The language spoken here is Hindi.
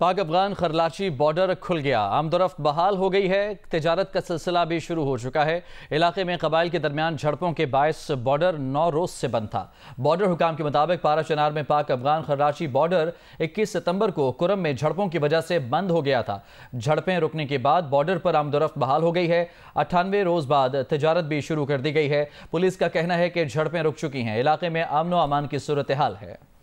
पाक अफगान खरलाची बॉर्डर खुल गया आमदोरफ्त बहाल हो गई है तजारत का सिलसिला भी शुरू हो चुका है इलाके में कबाइल के दरमियान झड़पों के बायस बॉर्डर नौ रोज से बंद था बॉर्डर हुकाम के मुताबिक पारा चनार में पाक अफगान खरलाची बॉर्डर 21 सितंबर को कुरम में झड़पों की वजह से बंद हो गया था झड़पें रुकने के बाद बॉर्डर पर आमदोरफ्त बहाल हो गई है अट्ठानवे रोज बाद तजारत भी शुरू कर दी गई है पुलिस का कहना है कि झड़पें रुक चुकी हैं इलाके में अमन अमान की सूरत हाल है